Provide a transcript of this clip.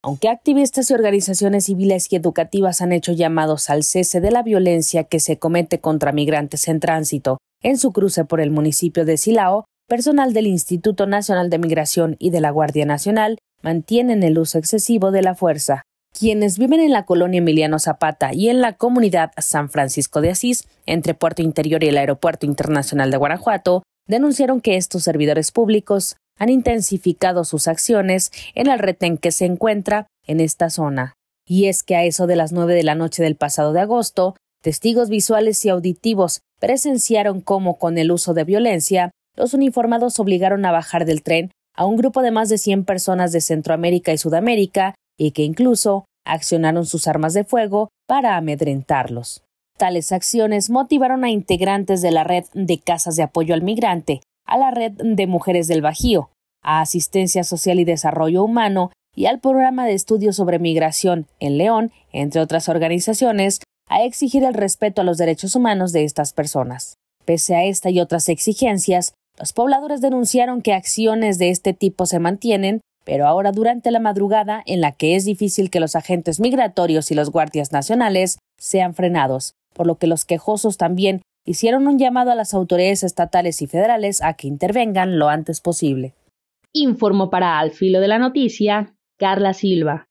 Aunque activistas y organizaciones civiles y educativas han hecho llamados al cese de la violencia que se comete contra migrantes en tránsito en su cruce por el municipio de Silao, personal del Instituto Nacional de Migración y de la Guardia Nacional mantienen el uso excesivo de la fuerza. Quienes viven en la colonia Emiliano Zapata y en la comunidad San Francisco de Asís, entre Puerto Interior y el Aeropuerto Internacional de Guanajuato, denunciaron que estos servidores públicos han intensificado sus acciones en el retén que se encuentra en esta zona. Y es que a eso de las nueve de la noche del pasado de agosto, testigos visuales y auditivos presenciaron cómo, con el uso de violencia, los uniformados obligaron a bajar del tren a un grupo de más de 100 personas de Centroamérica y Sudamérica y que incluso accionaron sus armas de fuego para amedrentarlos. Tales acciones motivaron a integrantes de la red de casas de apoyo al migrante a la Red de Mujeres del Bajío, a Asistencia Social y Desarrollo Humano y al Programa de Estudios sobre Migración en León, entre otras organizaciones, a exigir el respeto a los derechos humanos de estas personas. Pese a esta y otras exigencias, los pobladores denunciaron que acciones de este tipo se mantienen, pero ahora durante la madrugada en la que es difícil que los agentes migratorios y los guardias nacionales sean frenados, por lo que los quejosos también hicieron un llamado a las autoridades estatales y federales a que intervengan lo antes posible. Informo para Al Filo de la Noticia Carla Silva.